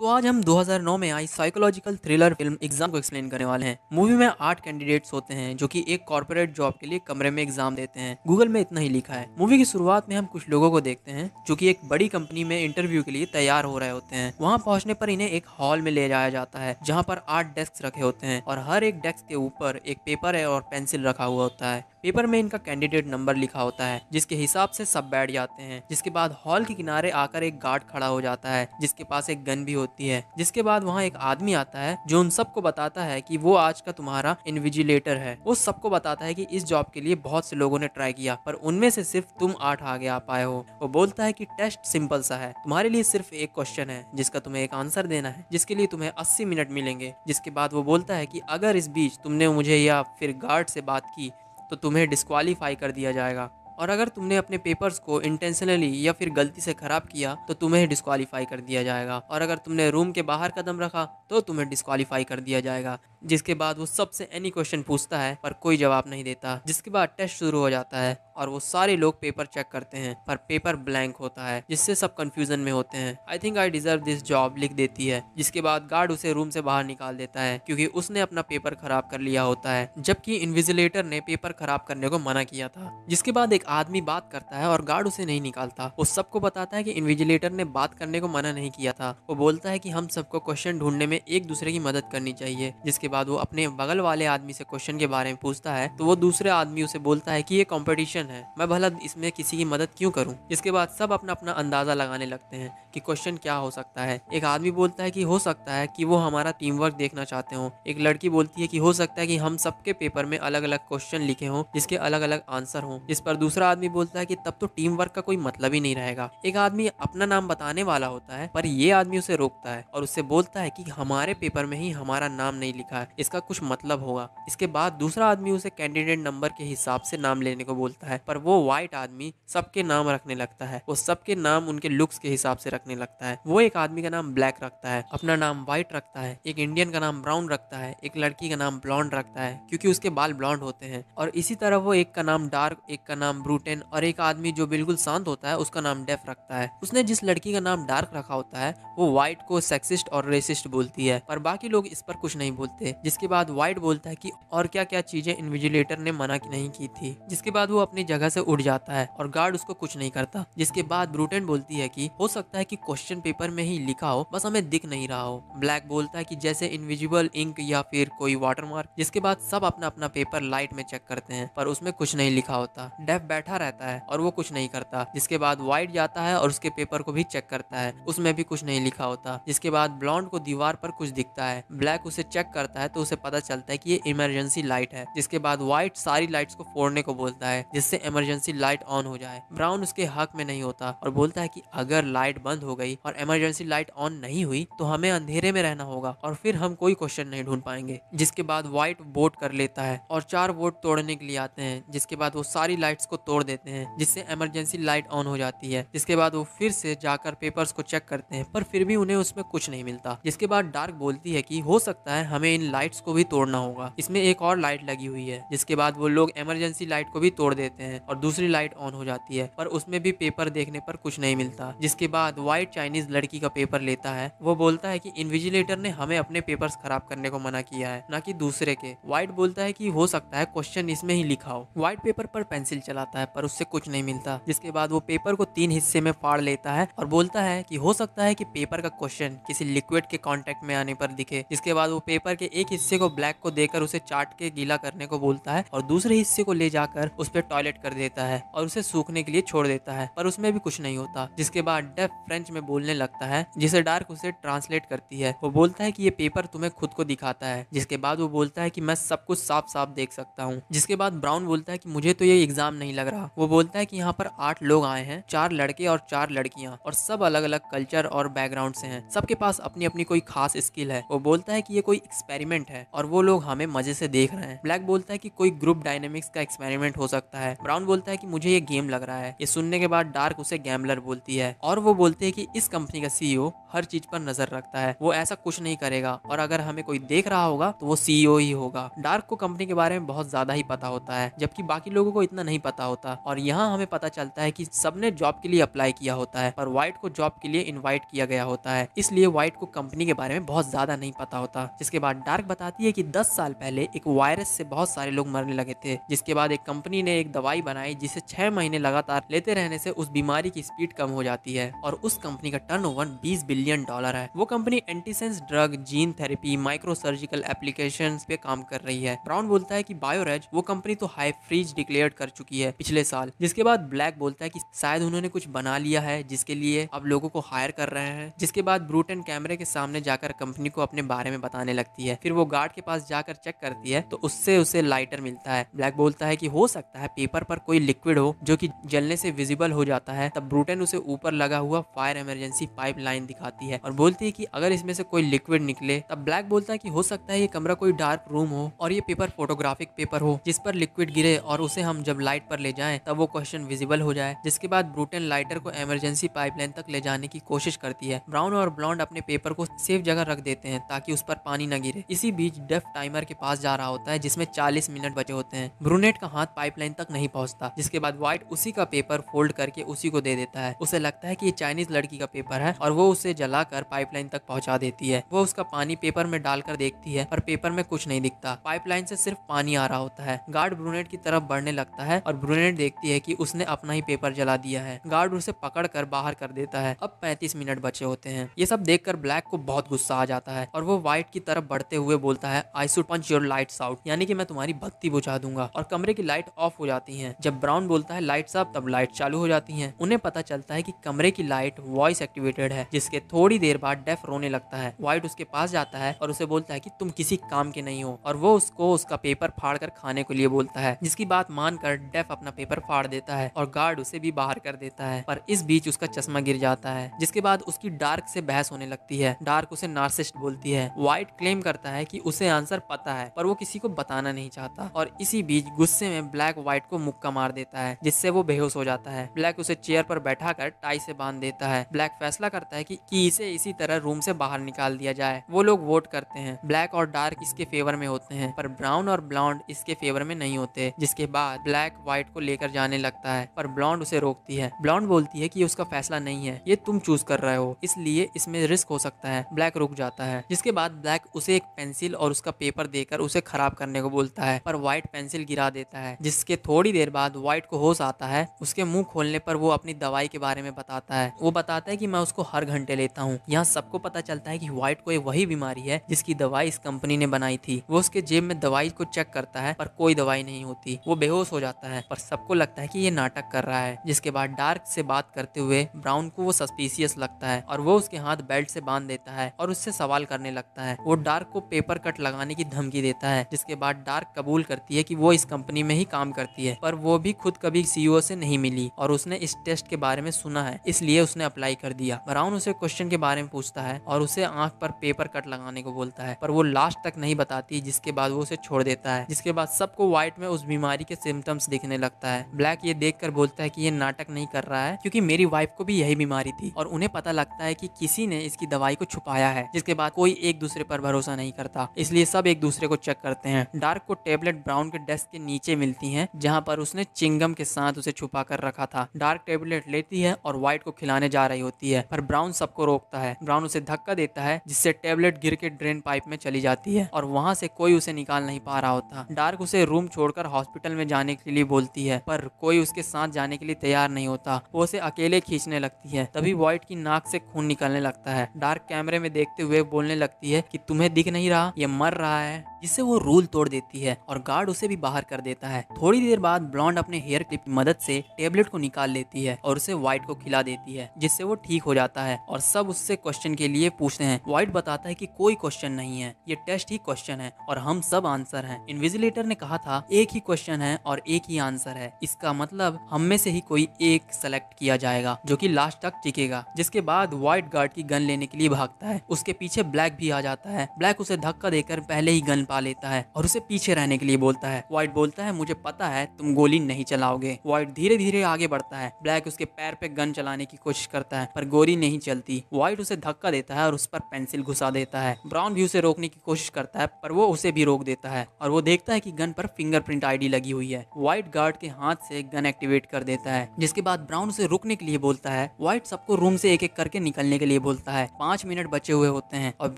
तो आज हम 2009 में आई साइकोलॉजिकल थ्रिलर फिल्म एग्जाम को एक्सप्लेन करने वाले हैं मूवी में आठ कैंडिडेट्स होते हैं जो कि एक कॉर्पोरेट जॉब के लिए कमरे में एग्जाम देते हैं गूगल में इतना ही लिखा है मूवी की शुरुआत में हम कुछ लोगों को देखते हैं जो कि एक बड़ी कंपनी में इंटरव्यू के लिए तैयार हो रहे होते हैं वहाँ पहुँचने पर इन्हें एक हॉल में ले जाया जाता है जहाँ पर आठ डेस्क रखे होते हैं और हर एक डेस्क के ऊपर एक पेपर है और पेंसिल रखा हुआ होता है पेपर में इनका कैंडिडेट नंबर लिखा होता है जिसके हिसाब से सब बैठ जाते हैं जिसके बाद हॉल के किनारे आकर एक गार्ड खड़ा हो जाता है जिसके पास एक गन भी होती है जिसके बाद वहाँ एक आदमी आता है जो उन सबको बताता है की वो आज का तुम्हारा इन्विजिलेटर है वो सबको बताता है की इस जॉब के लिए बहुत से लोगों ने ट्राई किया पर उनमें से सिर्फ तुम आठ आगे आ पाए हो वो बोलता है की टेस्ट सिंपल सा है तुम्हारे लिए सिर्फ एक क्वेश्चन है जिसका तुम्हें एक आंसर देना है जिसके लिए तुम्हें अस्सी मिनट मिलेंगे जिसके बाद वो बोलता है की अगर इस बीच तुमने मुझे या फिर गार्ड से बात की तो तुम्हें डिस्कवालीफाई कर दिया जाएगा और अगर तुमने अपने पेपर्स को इंटेंशनली या फिर गलती से खराब किया तो तुम्हें डिस्कालीफाई कर दिया जाएगा और अगर तुमने रूम के बाहर कदम रखा तो तुम्हें डिस्कालीफाई कर दिया जाएगा जिसके बाद वो सबसे एनी क्वेश्चन पूछता है पर कोई जवाब नहीं देता जिसके बाद टेस्ट शुरू हो जाता है और वो सारे लोग पेपर चेक करते हैं पर पेपर ब्लैंक होता है जिससे सब कंफ्यूजन में होते हैं I think I deserve this job लिख देती है जिसके बाद गार्ड उसे रूम से बाहर निकाल देता है क्योंकि उसने अपना पेपर खराब कर लिया होता है जबकि इन्विजिलेटर ने पेपर खराब करने को मना किया था जिसके बाद एक आदमी बात करता है और गार्ड उसे नहीं निकालता वो सबको बताता है कि इन्विजिलेटर ने बात करने को मना नहीं किया था वो बोलता है कि हम सबको क्वेश्चन ढूंढने में एक दूसरे की मदद करनी चाहिए जिसके बाद वो अपने बगल वाले आदमी से क्वेश्चन के बारे में पूछता है तो वो दूसरे आदमी उसे बोलता है की ये कॉम्पिटिशन है मैं भला इसमें किसी की मदद क्यूँ करूँ जिसके बाद सब अपना अपना अंदाजा लगाने लगते हैं की क्वेश्चन क्या हो सकता है एक आदमी बोलता है की हो सकता है की वो हमारा टीम वर्क देखना चाहते हो एक लड़की बोलती है की हो सकता है की हम सबके पेपर में अलग अलग क्वेश्चन लिखे हों जिसके अलग अलग आंसर हों जिस पर दूसरा दूसरा आदमी बोलता है कि तब तो टीम वर्क का कोई मतलब ही नहीं रहेगा एक आदमी अपना नाम बताने वाला होता है पर ये आदमी उसे रोकता है और उससे बोलता है कि हमारे पेपर में ही हमारा नाम नहीं लिखा है इसका कुछ मतलब होगा इसके बाद दूसरा आदमी उसे कैंडिडेट नंबर के हिसाब से नाम लेने को बोलता है पर वो व्हाइट आदमी सबके नाम रखने लगता है वो सबके नाम उनके लुक्स के हिसाब से रखने लगता है वो एक आदमी का नाम ब्लैक रखता है अपना नाम व्हाइट रखता है एक इंडियन का नाम ब्राउन रखता है एक लड़की का नाम ब्लॉन्ड रखता है क्योंकि उसके बाल ब्लॉन्ड होते हैं और इसी तरह वो एक का नाम डार्क एक का नाम ब्रूटेन और एक आदमी जो बिल्कुल शांत होता है उसका नाम डेफ रखता है उसने जिस लड़की का नाम डार्क रखा होता है वो व्हाइट को सेक्सिस्ट और रेसिस्ट बोलती है पर बाकी लोग इस पर कुछ नहीं बोलते जिसके बाद व्हाइट बोलता है की और क्या क्या चीजें इन्विजिलेटर ने मना नहीं की थी जिसके बाद वो अपनी जगह से उठ जाता है और गार्ड उसको कुछ नहीं करता जिसके बाद ब्रूटेन बोलती है की हो सकता है की क्वेश्चन पेपर में ही लिखा हो बस हमें दिख नहीं रहा हो ब्लैक बोलता है की जैसे इनविजिबल इंक या फिर कोई वाटर जिसके बाद सब अपना अपना पेपर लाइट में चेक करते हैं पर उसमें कुछ नहीं लिखा होता डेफ बैठ बैठा रहता है और वो कुछ नहीं करता जिसके बाद व्हाइट जाता है और उसके पेपर को भी चेक करता है उसमें भी कुछ नहीं लिखा होता जिसके बाद ब्लॉन्ड को दीवार पर कुछ दिखता है ब्लैक उसे चेक करता है तो उसे पता चलता है की ये इमरजेंसी लाइट है जिसके बाद व्हाइट सारी लाइट को फोड़ने को बोलता है जिससे इमरजेंसी लाइट ऑन हो जाए ब्राउन उसके हक में नहीं होता और बोलता है की अगर लाइट बंद हो गई और इमरजेंसी लाइट ऑन नहीं हुई तो हमें अंधेरे में रहना होगा और फिर हम कोई क्वेश्चन नहीं ढूंढ पाएंगे जिसके बाद व्हाइट वोट कर लेता है और चार वोट तोड़ने के लिए आते हैं जिसके बाद वो सारी लाइट्स को तोड़ देते हैं जिससे इमरजेंसी लाइट ऑन हो जाती है जिसके बाद वो फिर से जाकर पेपर्स को चेक करते हैं पर फिर भी उन्हें उसमें कुछ नहीं मिलता जिसके बाद डार्क बोलती है की हो सकता है हमें इन लाइट्स को भी तोड़ना होगा इसमें एक और लाइट लगी हुई है जिसके बाद वो लोग इमरजेंसी लाइट को भी तोड़ देते हैं और दूसरी लाइट ऑन हो जाती है पर उसमें भी पेपर देखने पर कुछ नहीं मिलता जिसके बाद व्हाइट चाइनीज लड़की का पेपर लेता है वो बोलता है कि इन्विजिलेटर ने हमें अपने पेपर्स खराब करने को मना किया है ना कि दूसरे के व्हाइट बोलता है कि हो सकता है क्वेश्चन इसमें ही लिखा हो व्हाइट पेपर पर पेंसिल चलाता जाता है पर उससे कुछ नहीं मिलता जिसके बाद वो पेपर को तीन हिस्से में फाड़ लेता है और बोलता है कि हो सकता है कि पेपर का क्वेश्चन किसी लिक्विड के कांटेक्ट में आने पर दिखे जिसके बाद वो पेपर के एक हिस्से को ब्लैक को देकर उसे चाट के गीला करने को बोलता है और दूसरे हिस्से को ले जाकर उस पर टॉयलेट कर देता है और उसे सूखने के लिए छोड़ देता है पर उसमें भी कुछ नहीं होता जिसके बाद डेफ फ्रेंच में बोलने लगता है जिसे डार्क उसे ट्रांसलेट करती है वो बोलता है की ये पेपर तुम्हें खुद को दिखाता है जिसके बाद वो बोलता है की मैं सब कुछ साफ साफ देख सकता हूँ जिसके बाद ब्राउन बोलता है की मुझे तो ये एग्जाम नहीं लग रहा वो बोलता है कि यहाँ पर आठ लोग आए हैं चार लड़के और चार लड़कियाँ और सब अलग अलग कल्चर और बैकग्राउंड से हैं सबके पास अपनी अपनी कोई खास स्किल है वो बोलता है कि ये कोई एक्सपेरिमेंट है और वो लोग हमें मजे से देख रहे हैं ब्लैक बोलता है कि कोई ग्रुप डायनेमिक्स का एक्सपेरिमेंट हो सकता है ब्राउन बोलता है कि मुझे ये गेम लग रहा है ये सुनने के बाद डार्क उसे गैमलर बोलती है और वो बोलते है की इस कंपनी का सीईओ e हर चीज पर नजर रखता है वो ऐसा कुछ नहीं करेगा और अगर हमें कोई देख रहा होगा तो वो सीईओ e ही होगा डार्क को कंपनी के बारे में बहुत ज्यादा ही पता होता है जबकि बाकी लोगों को इतना नहीं पता होता और यहाँ हमें पता चलता है कि सबने जॉब के लिए अप्लाई किया होता है पर व्हाइट को जॉब के लिए इन्वाइट किया गया होता है इसलिए व्हाइट को कंपनी के बारे में बहुत ज्यादा नहीं पता होता जिसके बाद डार्क बताती है की दस साल पहले एक वायरस से बहुत सारे लोग मरने लगे थे जिसके बाद एक कंपनी ने एक दवाई बनाई जिसे छह महीने लगातार लेते रहने से उस बीमारी की स्पीड कम हो जाती है और उस कंपनी का टर्न ओवर बीस बिलियन डॉलर है वो company antisense drug gene therapy micro surgical application पे काम कर रही है ब्राउन बोलता है की बायोरेज वो कंपनी तो हाई फ्रीज डिक्लेयर कर चुकी है पिछले साल जिसके बाद ब्लैक बोलता है कि शायद उन्होंने कुछ बना लिया है जिसके लिए अब लोगों को हायर कर रहे हैं जिसके बाद ब्रूटन कैमरे के सामने जाकर कंपनी को अपने बारे में बताने लगती है फिर वो गार्ड के पास जाकर चेक करती है तो उससे उसे लाइटर मिलता है ब्लैक बोलता है की हो सकता है पेपर पर कोई लिक्विड हो जो की जलने से विजिबल हो जाता है तब ब्रूटन उसे ऊपर लगा हुआ फायर इमरजेंसी पाइप लाइन दिखाती है और बोलती है की अगर इसमें से कोई लिक्विड निकले तब ब्लैक बोलता है की हो सकता है ये कमरा कोई डार्क रूम हो और ये पेपर फोटोग्राफिक पेपर हो जिस पर लिक्विड गिरे और उसे हम जब लाइट पर ले ले जाए तब वो क्वेश्चन विजिबल हो जाए जिसके बाद ब्रूटन लाइटर को इमरजेंसी पाइपलाइन तक ले जाने की कोशिश करती है ब्राउन और ब्लॉन्ड अपने पेपर को सेफ जगह रख देते हैं ताकि उस पर पानी न गिरे इसी बीच डेफ टाइमर के पास जा रहा होता है जिसमें चालीस मिनट बचे होते हैं ब्रूनेट का हाथ पाइपलाइन तक नहीं पहुंचता जिसके बाद व्हाइट उसी का पेपर फोल्ड करके उसी को दे देता है उसे लगता है की ये चाइनीज लड़की का पेपर है और वो उसे जलाकर पाइपलाइन तक पहुँचा देती है वो उसका पानी पेपर में डालकर देखती है पर पेपर में कुछ नहीं दिखता पाइपलाइन से सिर्फ पानी आ रहा होता है गार्ड ब्रूनेट की तरफ बढ़ने लगता है और ब्रूनेट सुनिट देखती है कि उसने अपना ही पेपर जला दिया है गार्ड उसे पकड़ कर बाहर कर देता है अब पैंतीस मिनट बचे होते हैं ये सब देखकर ब्लैक को बहुत गुस्सा आ जाता है और वो व्हाइट की तरफ बढ़ते हुए बोलता है I should punch your light out यानी कि मैं तुम्हारी बत्ती बुझा दूंगा और कमरे की लाइट ऑफ हो जाती है जब ब्राउन बोलता है लाइट साफ तब लाइट चालू हो जाती है उन्हें पता चलता है की कमरे की लाइट वॉइस एक्टिवेटेड है जिसके थोड़ी देर बाद डेफ रोने लगता है व्हाइट उसके पास जाता है और उसे बोलता है की तुम किसी काम के नहीं हो और वो उसको उसका पेपर फाड़ कर खाने के लिए बोलता है जिसकी बात मानकर डेफ अपना अपना पेपर फाड़ देता है और गार्ड उसे भी बाहर कर देता है पर इस बीच उसका चश्मा गिर जाता है जिसके बाद उसकी डार्क से बहस होने लगती है डार्क उसे नार्सिस्ट बोलती है व्हाइट क्लेम करता है कि उसे आंसर पता है पर वो किसी को बताना नहीं चाहता और इसी बीच गुस्से में ब्लैक व्हाइट को मुक्का मार देता है जिससे वो बेहोश हो जाता है ब्लैक उसे चेयर पर बैठा कर टाई से बांध देता है ब्लैक फैसला करता है कि, कि इसे इसी तरह रूम से बाहर निकाल दिया जाए वो लोग वोट करते हैं ब्लैक और डार्क इसके फेवर में होते हैं पर ब्राउन और ब्लाउंड इसके फेवर में नहीं होते जिसके बाद ब्लैक व्हाइट को लेकर जाने लगता है पर ब्लॉन्ड उसे रोकती है ब्लॉन्ड बोलती है कि ये उसका फैसला नहीं है ये तुम चूज कर रहे हो इसलिए इसमें रिस्क हो सकता है ब्लैक रुक जाता है जिसके बाद ब्लैक उसे एक पेंसिल और उसका पेपर देकर उसे खराब करने को बोलता है पर व्हाइट पेंसिल गिरा देता है जिसके थोड़ी देर बाद व्हाइट को होश आता है उसके मुंह खोलने पर वो अपनी दवाई के बारे में बताता है वो बताता है कि मैं उसको हर घंटे लेता हूँ यहाँ सबको पता चलता है कि व्हाइट को वही बीमारी है जिसकी दवाई इस कंपनी ने बनाई थी वो उसके जेब में दवाई को चेक करता है पर कोई दवाई नहीं होती वो बेहोश हो जाता है पर सबको लगता है कि ये नाटक कर रहा है जिसके बाद डार्क से बात करते हुए ब्राउन को वो सस्पिशियस लगता है और वो उसके हाथ बेल्ट से बांध देता है और उससे सवाल करने लगता है वो डार्क को पेपर कट लगाने की धमकी देता है जिसके बाद डार्क कबूल करती है की वो इस कंपनी में ही काम करती है पर वो भी खुद कभी सीईओ से नहीं मिली और उसने इस टेस्ट के बारे में सुना है इसलिए उसने अप्लाई कर दिया ब्राउन उसे क्वेश्चन के बारे में पूछता है और उसे आंख पर पेपर कट लगाने को बोलता है पर वो लास्ट तक नहीं बताती जिसके बाद वो उसे छोड़ देता है जिसके बाद सबको व्हाइट में उस बीमारी के सिम्टम्स दिखने लगते लगता है ब्लैक ये देख कर बोलता है की ये नाटक नहीं कर रहा है क्यूँकी मेरी वाइफ को भी यही बीमारी थी और उन्हें पता लगता है की कि किसी ने इसकी दवाई को छुपाया है जिसके बाद कोई एक दूसरे पर भरोसा नहीं करता इसलिए सब एक दूसरे को चेक करते हैं डार्क को टेबलेट ब्राउन के डेस्क के नीचे मिलती है जहाँ पर उसने चिंगम के साथ उसे छुपा कर रखा था डार्क टेबलेट लेती है और व्हाइट को खिलाने जा रही होती है पर ब्राउन सबको रोकता है ब्राउन उसे धक्का देता है जिससे टेबलेट गिर के ड्रेन पाइप में चली जाती है और वहाँ से कोई उसे निकाल नहीं पा रहा होता डार्क उसे रूम छोड़कर हॉस्पिटल में जाने के लिए बोलती होती है पर कोई उसके साथ जाने के लिए तैयार नहीं होता वो उसे अकेले खींचने लगती है तभी व्हाइट की नाक से खून निकलने लगता है डार्क कैमरे में देखते हुए बोलने लगती है कि तुम्हें दिख नहीं रहा ये मर रहा है जिससे वो रूल तोड़ देती है और गार्ड उसे भी बाहर कर देता है थोड़ी देर बाद ब्लॉन्ड अपने हेयर क्लिप की मदद से टेबलेट को निकाल लेती है और उसे व्हाइट को खिला देती है जिससे वो ठीक हो जाता है और सब उससे क्वेश्चन के लिए पूछते हैं व्हाइट बताता है की कोई क्वेश्चन नहीं है ये टेस्ट ही क्वेश्चन है और हम सब आंसर है इन्विजिलेटर ने कहा था एक ही क्वेश्चन है और एक ही आंसर है इसका मतलब हम में से ही कोई एक सेलेक्ट किया जाएगा जो की लास्ट तक टिकेगा जिसके बाद व्हाइट गार्ड की गन लेने के लिए भागता है उसके पीछे ब्लैक भी आ जाता है ब्लैक उसे धक्का देकर पहले ही गन पा लेता है और उसे पीछे रहने के लिए बोलता है व्हाइट बोलता है मुझे पता है तुम गोली नहीं चलाओगे व्हाइट धीरे धीरे आगे बढ़ता है ब्लैक उसके पैर पे गन चलाने की कोशिश करता है पर गोली नहीं चलती व्हाइट उसे धक्का देता है और उस पर पेंसिल घुसा देता है ब्राउन भी उसे रोकने की कोशिश करता है पर वो उसे भी रोक देता है और वो देखता है की गन पर फिंगरप्रिंट आईडी लगी हुई है व्हाइट गार्ड के हाथ से गन एक्टिवेट कर देता है जिसके बाद ब्राउन उसे रुकने के लिए बोलता है व्हाइट सबको रूम से एक एक करके निकलने के लिए बोलता है पांच मिनट बचे हुए होते हैं और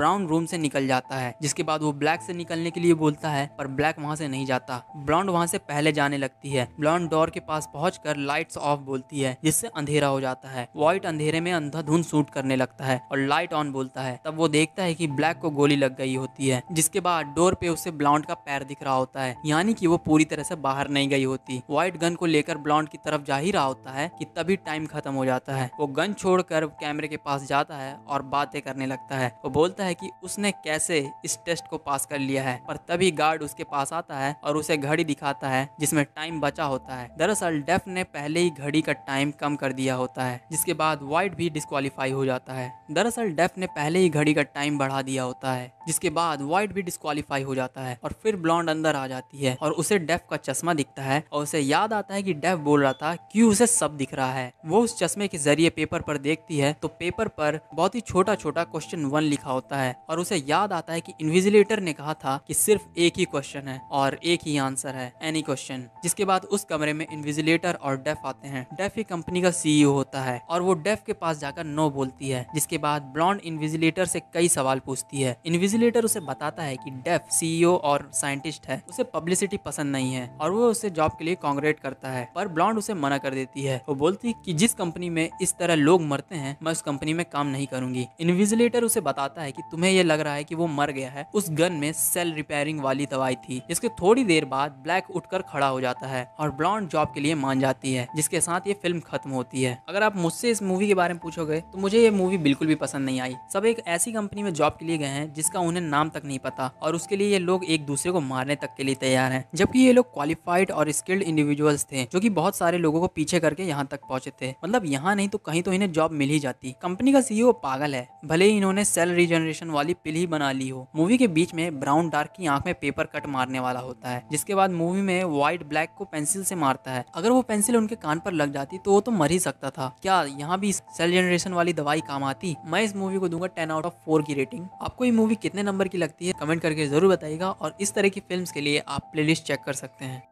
ब्राउन रूम से निकल जाता है जिसके बाद वो ब्लैक से निकल चलने के लिए बोलता है पर ब्लैक वहाँ से नहीं जाता ब्लॉन्ड वहाँ से पहले जाने लगती है ब्लॉन्ड डोर के पास पहुँच लाइट्स ऑफ बोलती है जिससे अंधेरा हो जाता है व्हाइट अंधेरे में अंधाधुंध सूट करने लगता है और लाइट ऑन बोलता है तब वो देखता है की ब्लैक को गोली लग गई होती है जिसके बाद डोर पे उसे ब्लॉन्ड का पैर दिख रहा होता है यानी की वो पूरी तरह से बाहर नहीं गई होती व्हाइट गन को लेकर ब्लॉन्ड की तरफ जा ही रहा होता है की तभी टाइम खत्म हो जाता है वो गन छोड़कर कैमरे के पास जाता है और बातें करने लगता है वो बोलता है कि उसने कैसे इस टेस्ट को पास कर लिया है है पर तभी गार्ड उसके पास आता है और उसे घड़ी दिखाता है जिसमें टाइम बचा होता है दरअसल डेफ ने पहले ही घड़ी का टाइम कम कर दिया होता है जिसके बाद वाइट भी डिस्कालीफाई हो जाता है दरअसल डेफ ने पहले ही घड़ी का टाइम बढ़ा दिया होता है जिसके बाद व्हाइट भी डिस्कालीफाई हो जाता है और फिर ब्लॉन्ड अंदर आ जाती है और उसे डेफ का चश्मा दिखता है और उसे याद आता है कि डेफ बोल रहा था क्यों उसे सब दिख रहा है वो उस चश्मे के जरिए पेपर पर देखती है तो पेपर पर बहुत ही छोटा छोटा क्वेश्चन वन लिखा होता है और उसे याद आता है कि इन्विजिलेटर ने कहा था कि सिर्फ एक ही क्वेश्चन है और एक ही आंसर है एनी क्वेश्चन जिसके बाद उस कमरे में इन्विजिलेटर और डेफ आते हैं डेफ एक कंपनी का सीईओ e होता है और वो डेफ के पास जाकर नो बोलती है जिसके बाद ब्लॉन्ड इन्विजिलेटर से कई सवाल पूछती है इन्विजिलेटर उसे बताता है की डेफ सीईओ और साइंटिस्ट है उसे पब्लिसिटी पसंद नहीं है और वो उसे जॉब के लिए कॉन्ग्रेट करता है पर ब्लॉन्ड उसे मना कर देती है वो बोलती की जिस कंपनी में इस तरह लोग मरते हैं मैं उस कंपनी में काम नहीं करूंगी इन्विजिलेटर उसे बताता है कि तुम्हें यह लग रहा है कि वो मर गया है उस गन में सेल मोबाइल रिपेयरिंग वाली दवाई थी जिसके थोड़ी देर बाद ब्लैक उठकर खड़ा हो जाता है और ब्लॉन्ड जॉब के लिए मान जाती है जिसके साथ ये फिल्म खत्म होती है अगर आप मुझसे इस मूवी के बारे में पूछोगे तो मुझे ये मूवी बिल्कुल भी पसंद नहीं आई सब एक ऐसी कंपनी में जॉब के लिए गए हैं जिसका उन्हें नाम तक नहीं पता और उसके लिए ये लोग एक दूसरे को मारने तक के लिए तैयार है जबकि ये लोग क्वालिफाइड और स्किल्ड इंडिविजुअल्स थे जो की बहुत सारे लोगों को पीछे करके यहाँ तक पहुंचे थे मतलब यहाँ नहीं तो कहीं तो इन्हें जॉब मिल ही जाती कंपनी का सीईओ e पागल है भले ही इन्होंने सेल रिजनरेशन वाली पिल ही बना ली हो मूवी के बीच में ब्राउन शार्क की आंख में पेपर कट मारने वाला होता है जिसके बाद मूवी में व्हाइट ब्लैक को पेंसिल से मारता है अगर वो पेंसिल उनके कान पर लग जाती तो वो तो मर ही सकता था क्या यहाँ भी सेल जनरेशन वाली दवाई काम आती मैं इस मूवी को दूंगा टेन आउट ऑफ फोर की रेटिंग आपको ये मूवी कितने नंबर की लगती है कमेंट करके जरूर बताइएगा और इस तरह की फिल्म के लिए आप प्ले चेक कर सकते हैं